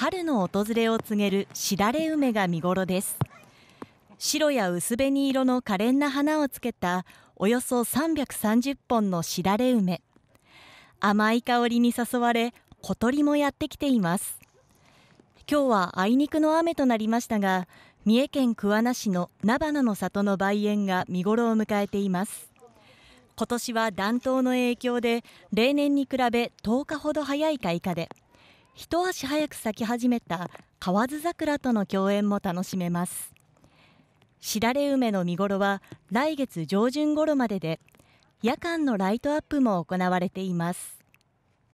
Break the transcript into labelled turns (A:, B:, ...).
A: 春の訪れを告げるしだれ梅が見頃です白や薄紅色の可憐な花をつけたおよそ330本のしだれ梅甘い香りに誘われ小鳥もやってきています今日はあいにくの雨となりましたが三重県桑名市の菜花の里の梅園が見頃を迎えています今年は暖冬の影響で例年に比べ10日ほど早い開花で一足早く咲き始めた河津桜との共演も楽しめますしだれ梅の見頃は来月上旬頃までで夜間のライトアップも行われています